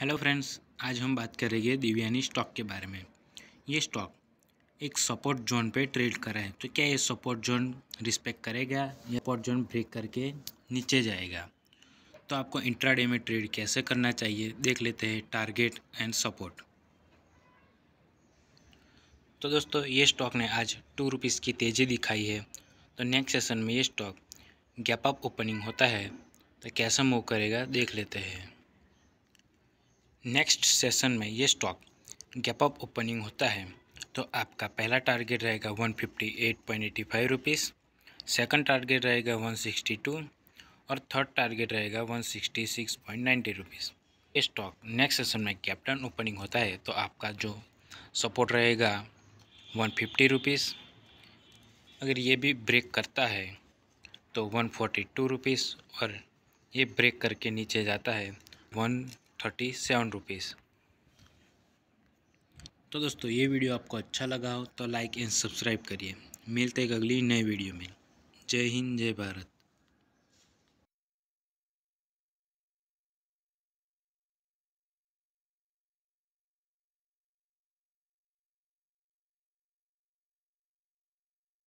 hello friends आज हम बात करेंगे दिव्यानी स्टॉक के बारे में ये स्टॉक एक सपोर्ट जोन पे ट्रेड कर रहा है तो क्या ये सपोर्ट जोन रिस्पेक्ट करेगा या सपोर्ट जोन ब्रेक करके नीचे जाएगा तो आपको इंट्राडे में ट्रेड कैसे करना चाहिए देख लेते हैं टारगेट एंड सपोर्ट तो दोस्तों ये स्टॉक ने आज टू रुपीज़ की तेज़ी दिखाई है तो नेक्स्ट सेशन में ये स्टॉक गैप अप ओपनिंग होता है तो कैसा मूव करेगा देख लेते हैं नेक्स्ट सेशन में ये स्टॉक गैप अप ओपनिंग होता है तो आपका पहला टारगेट रहेगा one fifty eight point eighty five rupees second target रहेगा वन सिक्सटी टू और थर्ड टारगेट रहेगा one sixty six point ninety rupees ये स्टॉक नेक्स्ट सेशन में कैप्टन ओपनिंग होता है तो आपका जो सपोर्ट रहेगा वन फिफ्टी रुपीज़ अगर ये भी ब्रेक करता है तो वन फोर्टी टू रुपीज़ और ये ब्रेक करके नीचे जाता है वन थर्टी सेवन रुपीज़ तो दोस्तों ये वीडियो आपको अच्छा लगा हो तो लाइक एंड सब्सक्राइब करिए मिलते एक अगली नए वीडियो में जय हिंद जय भारत